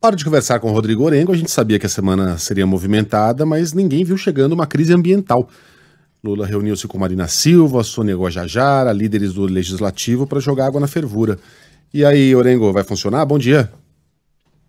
Para de conversar com o Rodrigo Orengo, a gente sabia que a semana seria movimentada, mas ninguém viu chegando uma crise ambiental. Lula reuniu-se com Marina Silva, Sônia Guajajara, líderes do Legislativo, para jogar água na fervura. E aí, Orengo, vai funcionar? Bom dia.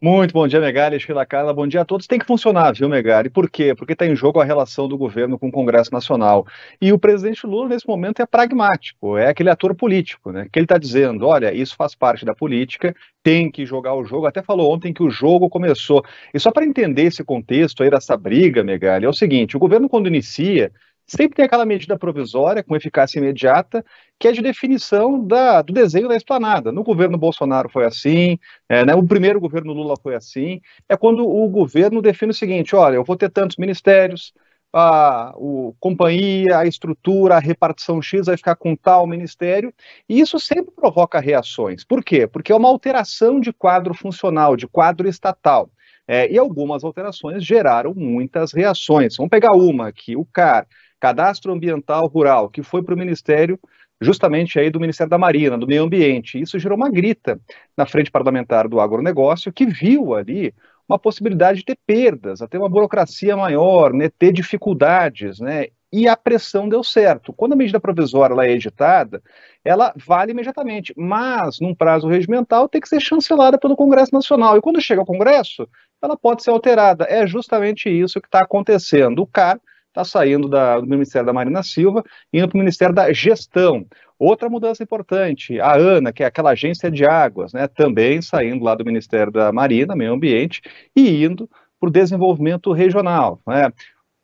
Muito bom dia, Megari, Sheila Carla, bom dia a todos. Tem que funcionar, viu, Megari? Por quê? Porque está em jogo a relação do governo com o Congresso Nacional. E o presidente Lula, nesse momento, é pragmático, é aquele ator político, né? Que ele está dizendo, olha, isso faz parte da política, tem que jogar o jogo. Até falou ontem que o jogo começou. E só para entender esse contexto aí dessa briga, Megari, é o seguinte, o governo quando inicia sempre tem aquela medida provisória com eficácia imediata, que é de definição da, do desenho da esplanada. No governo Bolsonaro foi assim, é, né, o primeiro governo Lula foi assim. É quando o governo define o seguinte: olha, eu vou ter tantos ministérios, a, o, companhia, a estrutura, a repartição X vai ficar com tal ministério, e isso sempre provoca reações. Por quê? Porque é uma alteração de quadro funcional, de quadro estatal. É, e algumas alterações geraram muitas reações. Vamos pegar uma aqui, o CAR cadastro ambiental rural, que foi para o Ministério, justamente aí do Ministério da Marina, do Meio Ambiente. Isso gerou uma grita na frente parlamentar do agronegócio, que viu ali uma possibilidade de ter perdas, até uma burocracia maior, né, ter dificuldades, né, e a pressão deu certo. Quando a medida provisória ela é editada, ela vale imediatamente, mas num prazo regimental tem que ser chancelada pelo Congresso Nacional. E quando chega ao Congresso, ela pode ser alterada. É justamente isso que está acontecendo. O CAR está saindo da, do Ministério da Marina Silva e indo para o Ministério da Gestão. Outra mudança importante, a ANA, que é aquela agência de águas, né, também saindo lá do Ministério da Marina, Meio Ambiente, e indo para o desenvolvimento regional. Né.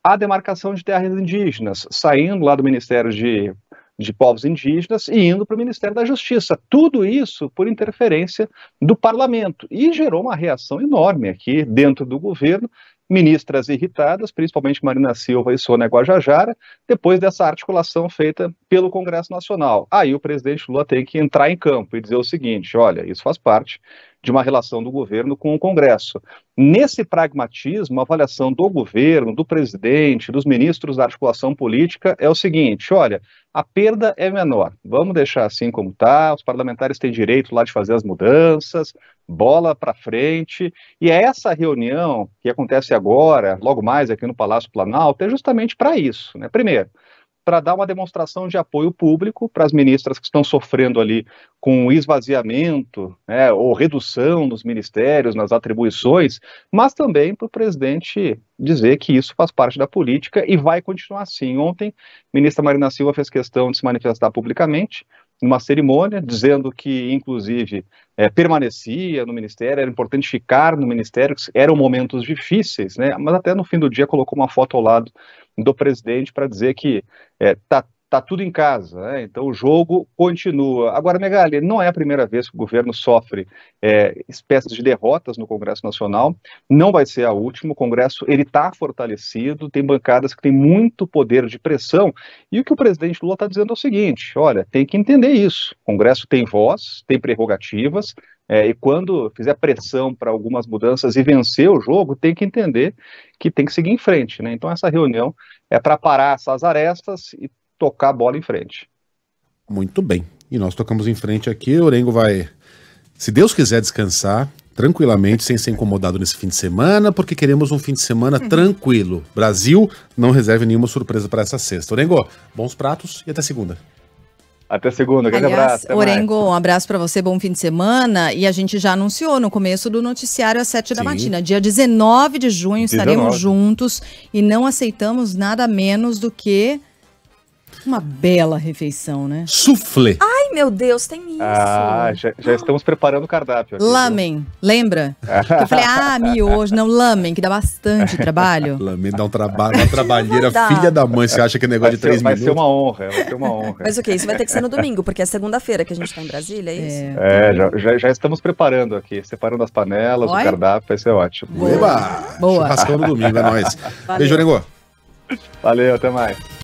A demarcação de terras indígenas, saindo lá do Ministério de, de Povos Indígenas e indo para o Ministério da Justiça. Tudo isso por interferência do parlamento. E gerou uma reação enorme aqui dentro do governo ministras irritadas, principalmente Marina Silva e Sônia Guajajara, depois dessa articulação feita pelo Congresso Nacional. Aí o presidente Lula tem que entrar em campo e dizer o seguinte: olha, isso faz parte de uma relação do governo com o Congresso. Nesse pragmatismo, a avaliação do governo, do presidente, dos ministros da articulação política é o seguinte: olha, a perda é menor, vamos deixar assim como está, os parlamentares têm direito lá de fazer as mudanças, bola para frente. E é essa reunião que acontece agora, logo mais aqui no Palácio Planalto, é justamente para isso. Né? Primeiro, para dar uma demonstração de apoio público para as ministras que estão sofrendo ali com esvaziamento né, ou redução nos ministérios, nas atribuições, mas também para o presidente dizer que isso faz parte da política e vai continuar assim. Ontem, ministra Marina Silva fez questão de se manifestar publicamente, numa cerimônia, dizendo que, inclusive, é, permanecia no ministério, era importante ficar no ministério, eram momentos difíceis, né? Mas até no fim do dia colocou uma foto ao lado do presidente para dizer que está é, tá está tudo em casa, né? então o jogo continua. Agora, Megali, não é a primeira vez que o governo sofre é, espécies de derrotas no Congresso Nacional, não vai ser a última, o Congresso ele está fortalecido, tem bancadas que têm muito poder de pressão, e o que o presidente Lula está dizendo é o seguinte, olha, tem que entender isso, o Congresso tem voz, tem prerrogativas, é, e quando fizer pressão para algumas mudanças e vencer o jogo, tem que entender que tem que seguir em frente. Né? Então, essa reunião é para parar essas arestas e tocar a bola em frente. Muito bem. E nós tocamos em frente aqui. O Orengo vai, se Deus quiser, descansar tranquilamente, sem ser incomodado nesse fim de semana, porque queremos um fim de semana uhum. tranquilo. Brasil não reserve nenhuma surpresa para essa sexta. Orengo, bons pratos e até segunda. Até segunda, grande Aliás, abraço. Orengo, mais. um abraço para você, bom fim de semana. E a gente já anunciou no começo do noticiário às 7 Sim. da matina. Dia 19 de junho 19. estaremos juntos e não aceitamos nada menos do que uma bela refeição, né? Soufflé. Ai, meu Deus, tem isso. Ah, já, já estamos preparando o cardápio. Aqui, lamen, lembra? eu falei, ah, miojo. Não, lamen, que dá bastante trabalho. lamen dá um trabalho, uma trabalheira, filha da mãe. Você acha que é negócio de três ser, minutos? Vai ser uma honra, vai ser uma honra. Mas o okay, que? Isso vai ter que ser no domingo, porque é segunda-feira que a gente tá em Brasília, é isso? É, é já, já, estamos preparando aqui, separando as panelas, Oi? o cardápio, vai ser ótimo. Boa! Boa. Churrascão no domingo, é nóis. Valeu. Beijo, Nego. Valeu, até mais.